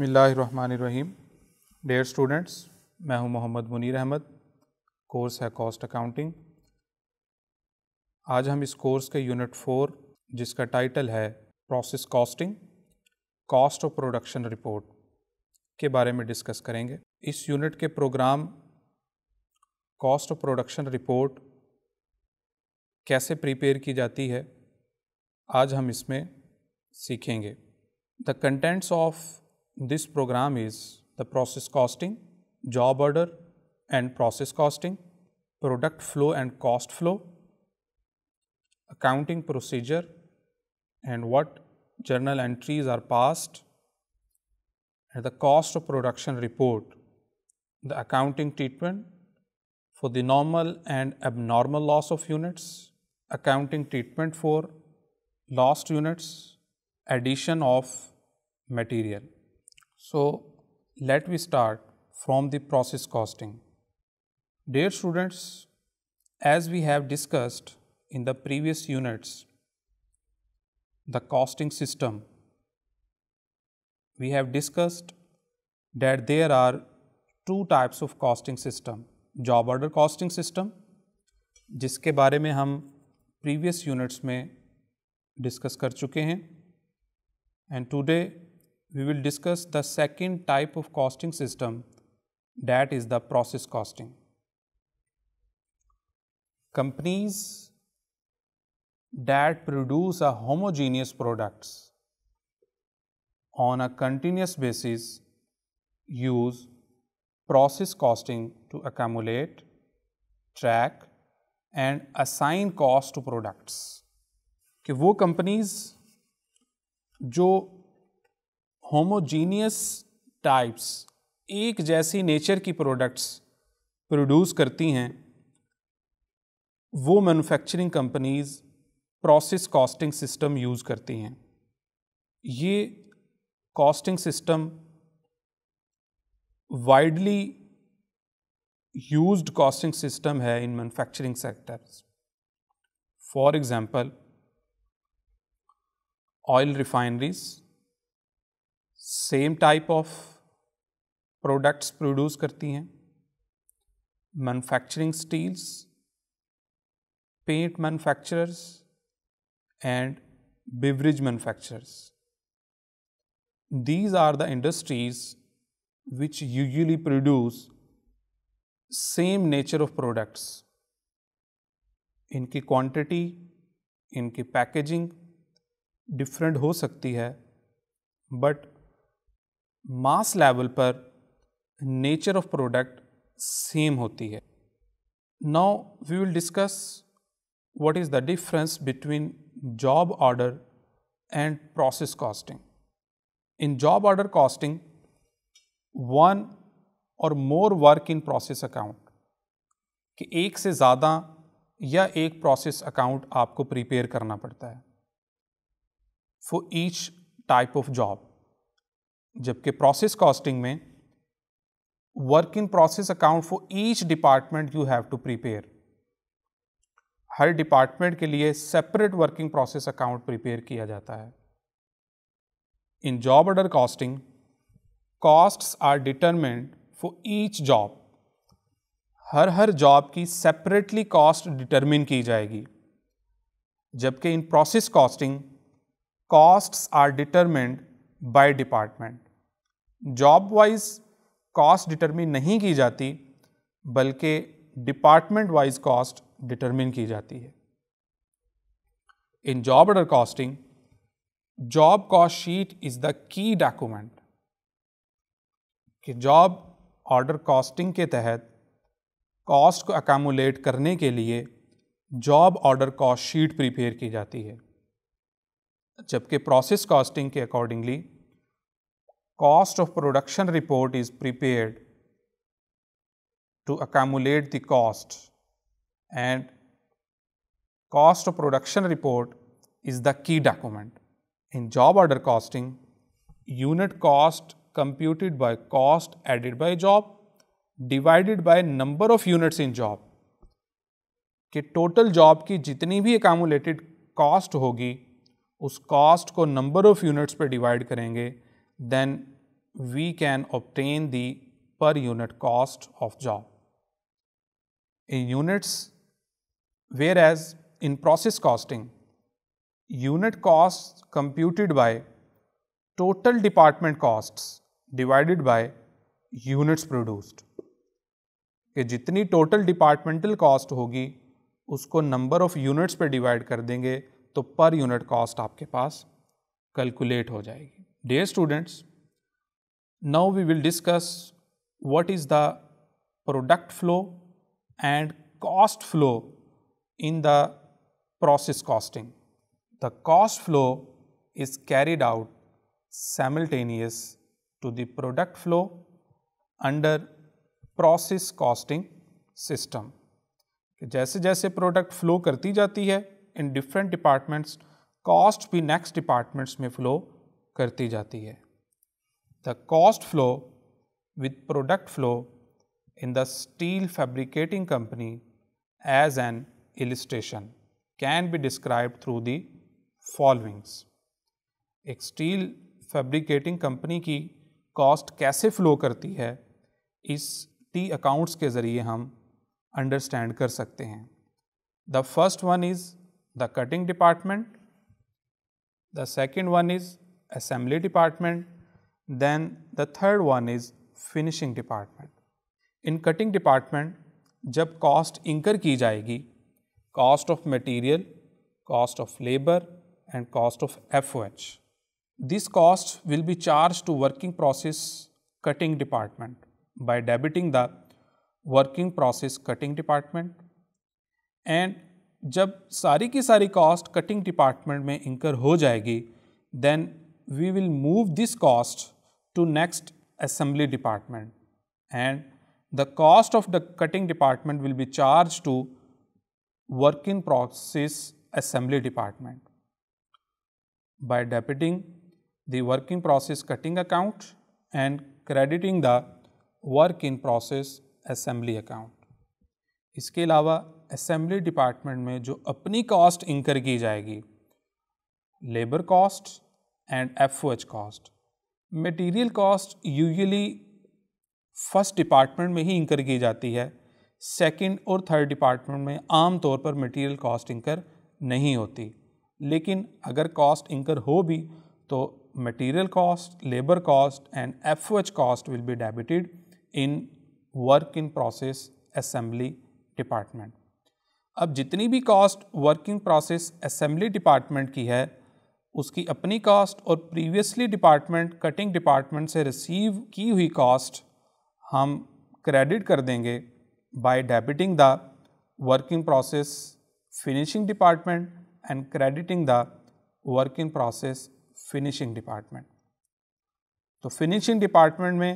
बसमीम dare students मैं हूं मोहम्मद मुनीर अहमद कोर्स है कॉस्ट अकाउंटिंग आज हम इस कोर्स के यूनिट फोर जिसका टाइटल है process costing cost of production report के बारे में डिस्कस करेंगे इस यूनिट के program cost of production report कैसे प्रिपेयर की जाती है आज हम इसमें सीखेंगे the contents of this program is the process costing, job order and process costing, product flow and cost flow, accounting procedure and what journal entries are passed and the cost of production report, the accounting treatment for the normal and abnormal loss of units, accounting treatment for lost units, addition of material. So, let me start from the process costing. Dear students, as we have discussed in the previous units, the costing system, we have discussed that there are two types of costing system, job order costing system, jiske बारे में हम previous units में discuss कर and today we will discuss the second type of costing system that is the process costing. Companies that produce a homogeneous products on a continuous basis use process costing to accumulate, track and assign cost to products. कि वो companies जो homogeneous types एक जैसी nature की products produce करती हैं वो manufacturing companies process costing system use करती हैं ये costing system widely used costing system है in manufacturing sectors for example oil refineries same type of products produce करती हैं manufacturing steels paint manufacturers and beverage manufacturers these are the industries which usually produce same nature of products इनकी quantity इनकी packaging different हो सकती है but mass level पर nature of product same होती है now we will discuss what is the difference between job order and process costing in job order costing one or more work in process account कि एक से ज़्यादा या एक process account आपको prepare करना पड़ता है for each type of job जबकि प्रोसेस कॉस्टिंग में work in process account for each department you have to prepare हर डिपार्टमेंट के लिए separate working process account prepare किया जाता है in job order costing cost are determined for each job हर हर जॉब की सेपरेटली कॉस्ट डिटर्मिन की जाएगी जबकि in process costing cost are determined by department job wise cost determine नहीं की जाती बल्कि डिपार्टमेंट वाइज कॉस्ट डिटरमिन की जाती है in job order costing job cost sheet is the key document कि जॉब ऑर्डर कॉस्टिंग के तहत कॉस्ट को अकामोलेट करने के लिए job order cost sheet prepare की जाती है जबकि प्रोसेस कॉस्टिंग के accordingly cost of production report is prepared to accumulate the cost and cost of production report is the key document in job order costing unit cost computed by cost added by job divided by number of units in job के total job की जितनी भी accumulated cost होगी उस cost को number of units पर divide करेंगे then we can obtain the per unit cost of job in units whereas in process costing unit cost computed by total department cost divided by units produced कि जितनी total departmental cost होगी उसको number of units पर divide कर देंगे तो पर unit cost आपके पास कैलकुलेट हो जाएगी dear students now we will discuss what is the product flow and cost flow in the process costing the cost flow is carried out simultaneously to the product flow under process costing system जैसे जैसे product flow करती जाती है in different departments cost भी next departments में flow करती जाती है the cost flow with product flow in the steel fabricating company as an illustration can be described through the followings एक स्टील फैब्रिकेटिंग कंपनी की कॉस्ट कैसे flow करती है इस टी अकाउंट्स के ज़रिए हम अंडरस्टैंड कर सकते हैं the first one is the cutting department, the second one is assembly department, then the third one is finishing department. In cutting department, जब cost incur की जाएगी cost of material, cost of labor and cost of FOH. This cost will be charged to working process cutting department by debiting the working process cutting department and जब सारी की सारी cost cutting department में incur हो जाएगी then we will move this cost to next assembly department and the cost of the cutting department will be charge to work in process assembly department by debiting the work in process cutting account and crediting the work in process assembly account इसके अलावा assembly department में जो अपनी cost incur की जाएगी labour cost and F cost material cost usually first department में ही इंकर की जाती है सेकंड और थर्ड डिपार्टमेंट में आम तौर पर मटेरियल कॉस्ट इंकर नहीं होती लेकिन अगर कॉस्ट इंकर हो भी तो material cost labour cost and F cost will be debited in work in process assembly department अब जितनी भी cost working process assembly department की है उसकी अपनी कॉस्ट और प्रीवियसली डिपार्टमेंट कटिंग डिपार्टमेंट से रिसीव की हुई कॉस्ट हम क्रेडिट कर देंगे by debiting the working process finishing department and crediting the working process finishing department तो फिनिशिंग डिपार्टमेंट में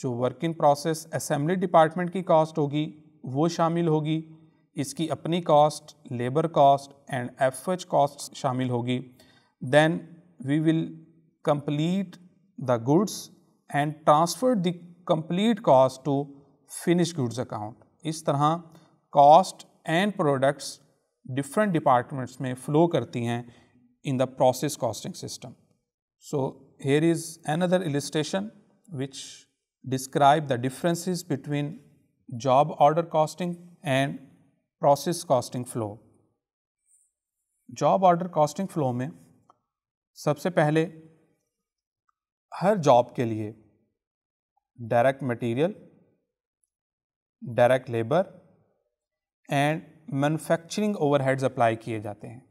जो वर्किंग प्रोसेस असेंबली डिपार्टमेंट की कॉस्ट होगी वो शामिल होगी इसकी अपनी cost labour cost and F H cost शामिल होगी then we will complete the goods and transfer the complete cost to finish goods account इस तरह cost and products different departments में फ्लो करती हैं in the process costing system so here is another illustration which describe the differences between job order costing and process costing flow job order costing flow में सबसे पहले हर job के लिए direct material, direct labour and manufacturing overheads apply किए जाते हैं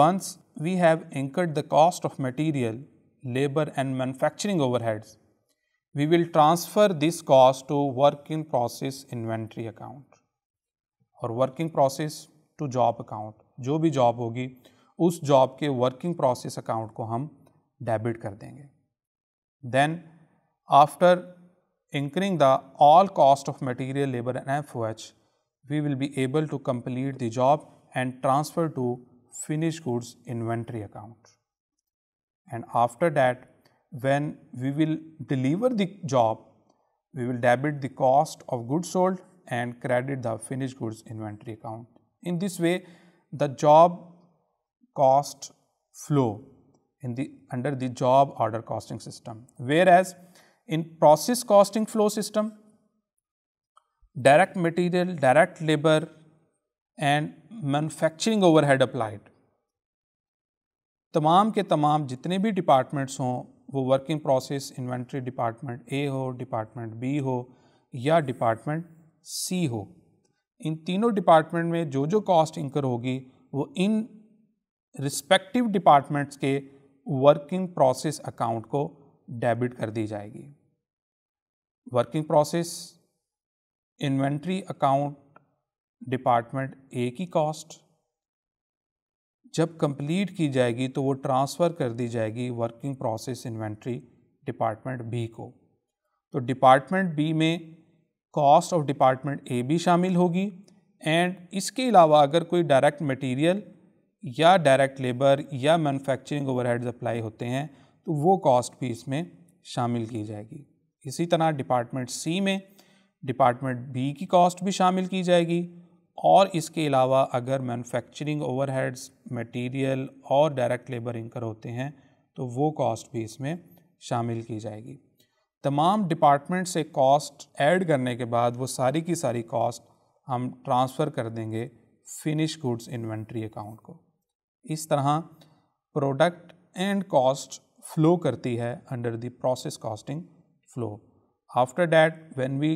once we have incurred the cost of material, labour and manufacturing overheads we will transfer this cost to work in process inventory account और working process to job account जो भी job होगी उस job के working process account को हम debit कर देंगे then after incurring the all cost of material labour and F H we will be able to complete the job and transfer to finish goods inventory account and after that when we will deliver the job we will debit the cost of goods sold and credit the finished goods inventory account. In this way, the job cost flow in the under the job order costing system. Whereas, in process costing flow system, direct material, direct labor and manufacturing overhead applied. तमाम के तमाम जितने भी departments हों वो working process inventory department A हो department B हो या department सी हो इन तीनों डिपार्टमेंट में जो जो कॉस्ट इंकर होगी वो इन रिस्पेक्टिव डिपार्टमेंट्स के वर्किंग प्रोसेस अकाउंट को डेबिट कर दी जाएगी working process inventory account department A की कॉस्ट जब कंप्लीट की जाएगी तो वो ट्रांसफ़र कर दी जाएगी working process inventory department B को तो डिपार्टमेंट बी में कॉस्ट ऑफ डिपार्टमेंट ए भी शामिल होगी एंड इसके अलावा अगर कोई डायरेक्ट मटेरियल या डायरेक्ट लेबर या मैन्युफैक्चरिंग ओवरहेड्स अप्लाई होते हैं तो वो कॉस्ट भी इसमें शामिल की जाएगी इसी तरह डिपार्टमेंट सी में डिपार्टमेंट बी की कॉस्ट भी शामिल की जाएगी और इसके अलावा अगर मैन्युफैक्चरिंग ओवरहेड्स मटेरियल और डायरेक्ट लेबर इंकर होते हैं तो वो कॉस्ट भी इसमें शामिल की जाएगी तमाम डिपार्टमेंट से कॉस्ट ऐड करने के बाद वो सारी की सारी कॉस्ट हम ट्रांसफ़र कर देंगे फिनिश गुड्स इन्वेंट्री अकाउंट को इस तरह प्रोडक्ट एंड कॉस्ट फ्लो करती है under the process costing flow after that when we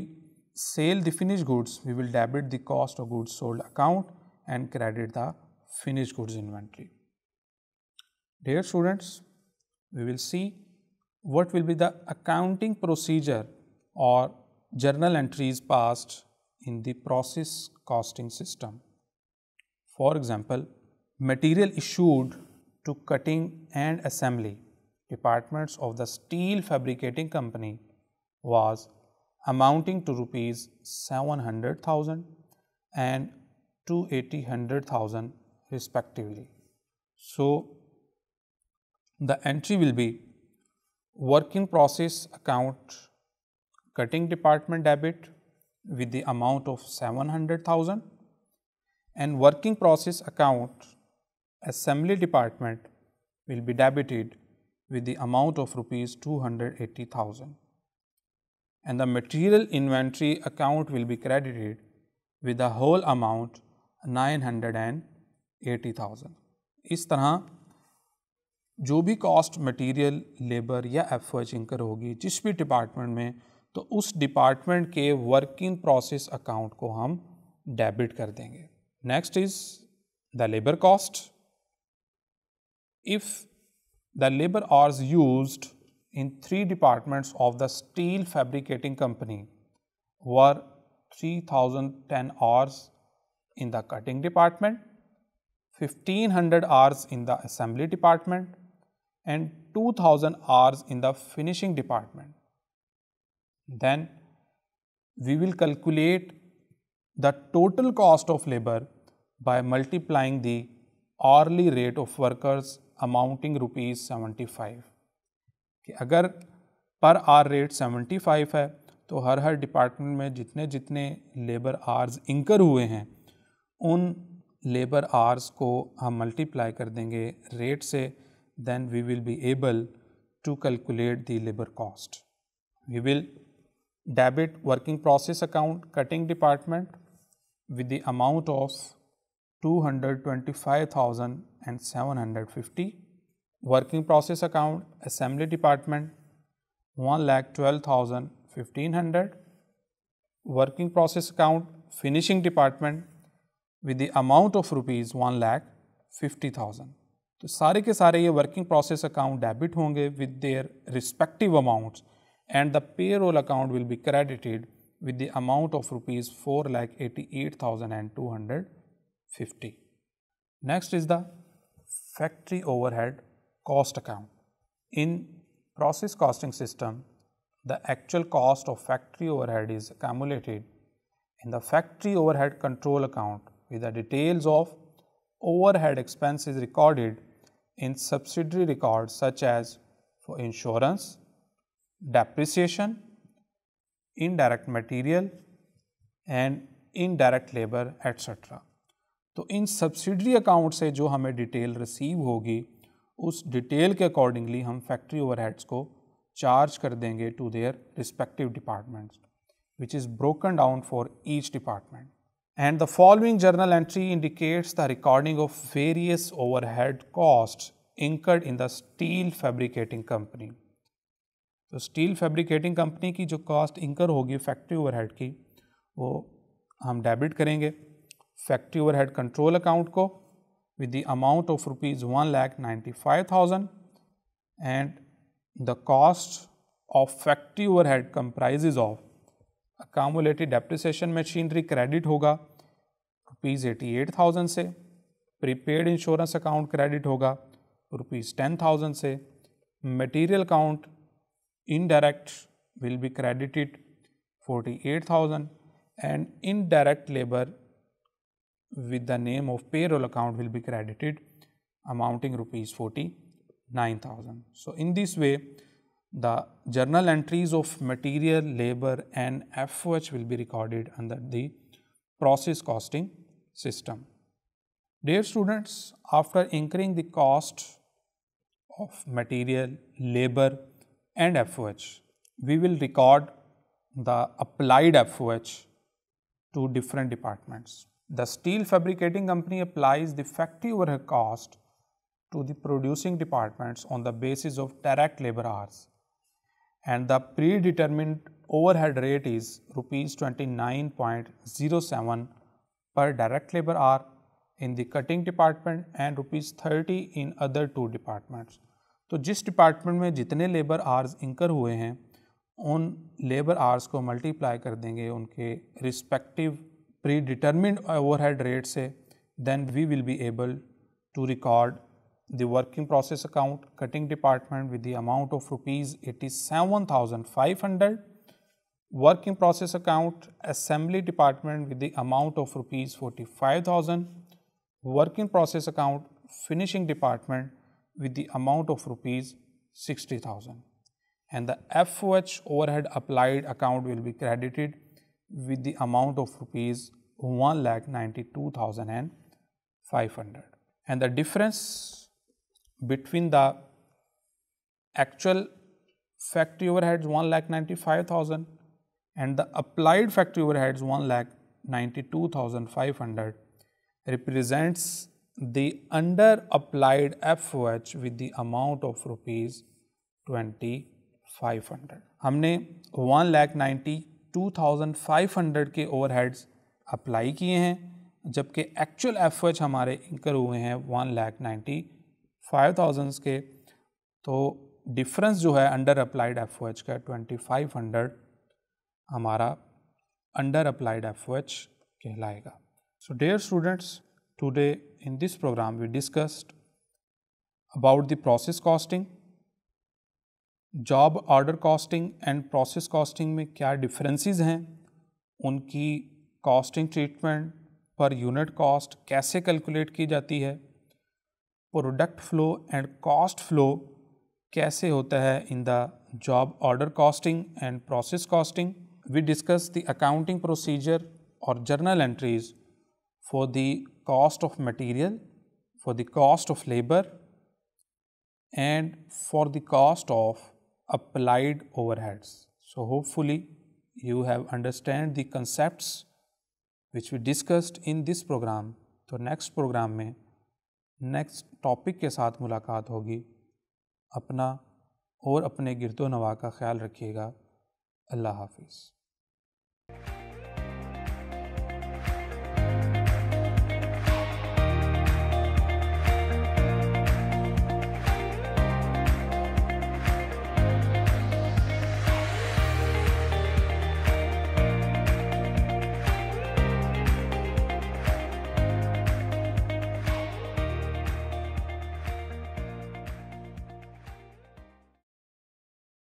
sell the finish goods we will debit the cost of goods sold account and credit the finish goods inventory dear students we will see what will be the accounting procedure or journal entries passed in the process costing system. For example, material issued to cutting and assembly departments of the steel fabricating company was amounting to rupees 700,000 and 280,000 respectively. So, the entry will be work in process account cutting department debit with the amount of 700,000 and working process account assembly department will be debited with the amount of rupees 280,000 and the material inventory account will be credited with the whole amount 980,000 तरह जो भी cost material labour या एफर्ज इंकर होगी जिस भी department में तो उस डिपार्टमेंट के वर्किंग प्रोसेस अकाउंट को हम डेबिट कर देंगे next is the labour cost if the labour hours use in three departments of the steel fabricating company were three thousand ten hours in the cutting department fifteen hundred hours in the assembly department and 2000 hours in the finishing department. Then we will calculate the total cost of labor by multiplying the hourly rate of workers amounting rupees 75. Five कि अगर पर are rate 75 है तो हर हर department में जितने जितने labour hours इंकर हुए हैं उन लेबर आर्स को हम मल्टीप्लाई कर देंगे रेट से then we will be able to calculate the labor cost. We will debit working process account cutting department with the amount of 225,750 working process account assembly department 1,12,1500 working process account finishing department with the amount of rupees 1 lakh 50,000. तो सारे के working process working process account debit होंगे with their respective amounts and the payroll account will be with the amount of rupees 4 lakh 88,250. Next is the factory overhead cost account. In process costing system, the actual cost of factory overhead is accumulated in the factory overhead control account with the details of overhead expenses recorded in subsidiary records such as for insurance, depreciation, indirect material and indirect labor etc. तो इन subsidiary account से जो हमें detail receive होगी उस detail के accordingly हम factory overheads को charge कर देंगे to their respective departments which is broken down for each department And the following journal entry indicates the recording of various overhead costs incurred in the steel fabricating company. So, steel fabricating company ki jo cost इंकर hogi factory overhead ki, wo हम debit karenge factory overhead control account ko with the amount of rupees 1 lakh 95000 and the cost of factory overhead comprises of accumulative depreciation machinery credit होगा rupees eighty eight thousand से prepaid insurance account credit होगा rupees ten thousand से material account indirect will be credited forty eight thousand and indirect labour with the name of payroll account will be credited amounting rupees forty nine thousand so in this way the journal entries of material, labor and FOH will be recorded under the process costing system. Dear students, after incurring the cost of material, labor and FOH, we will record the applied FOH to different departments. The steel fabricating company applies the factory overhead cost to the producing departments on the basis of direct labor hours and the predetermined overhead rate is rupees 29.07 per direct labor hour in the cutting department and rupees 30 in other two departments तो जिस department में जितने labour hours इंकर हुए हैं उन labour hours को multiply कर देंगे उनके respective predetermined overhead rate से then we will be able to record the working process account cutting department with the amount of rupees 87500 working process account assembly department with the amount of rupees 45000 working process account finishing department with the amount of rupees 60000 and the FOH overhead applied account will be credited with the amount of rupees 1,92,500 and the difference between the actual factory overheads 1 lakh 95,000 and the applied factory overheads 1 lakh 92,500 represents the under applied FOH with the amount of rupees 2500 हमने 1 lakh ninety two thousand five hundred के overheads apply किए हैं जबकि actual F हमारे incur हुए हैं one lakh ninety five thousands के तो डिफरेंस जो है अंडर अप्लाइड एफ का ट्वेंटी फाइव हंड्रेड हमारा अंडर अप्लाइड एफ कहलाएगा so dear students today in this program we discussed about the process costing job order costing and process costing में क्या differences हैं उनकी कॉस्टिंग ट्रीटमेंट पर unit cost कैसे calculate की जाती है product flow and cost flow कैसे होता है in the job order costing and process costing we discuss the accounting procedure or journal entries for the cost of material, for the cost of labor and for the cost of applied overheads. So, hopefully you have understood the concepts which we discussed in this program. तो next program में next topic के साथ मुलाकात होगी अपना और अपने गिरदो नवा का ख्याल रखिएगा अल्लाह हाफिज़